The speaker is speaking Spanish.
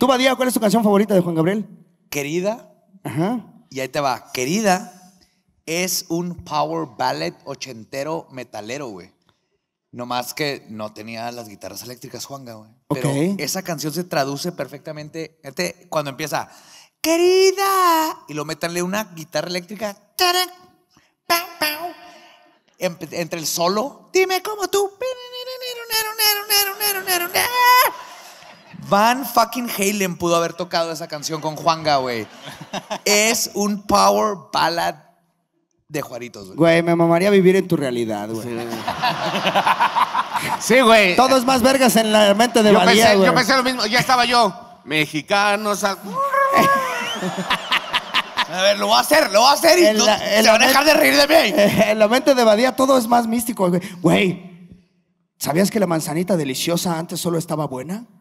Tú, Badía, ¿cuál es tu canción favorita de Juan Gabriel? Querida. Ajá. Y ahí te va. Querida es un power ballet ochentero metalero, güey. No más que no tenía las guitarras eléctricas, Juanga, güey. Pero esa canción se traduce perfectamente. Este, cuando empieza, querida, y lo metanle una guitarra eléctrica, ¡Tarán! entre el solo, dime cómo tú Van fucking Halen pudo haber tocado esa canción con Juanga, güey. Es un power ballad de Juaritos, güey. Güey, me mamaría vivir en tu realidad, güey. Sí. güey. Todo es más vergas en la mente de yo Badía, Yo pensé lo mismo. Ya estaba yo. Mexicanos. A... ver, lo voy a hacer, lo voy a hacer y se van a dejar de reír de mí. En la mente de Badía todo es más místico, güey. Güey, ¿sabías que la manzanita deliciosa antes solo estaba buena?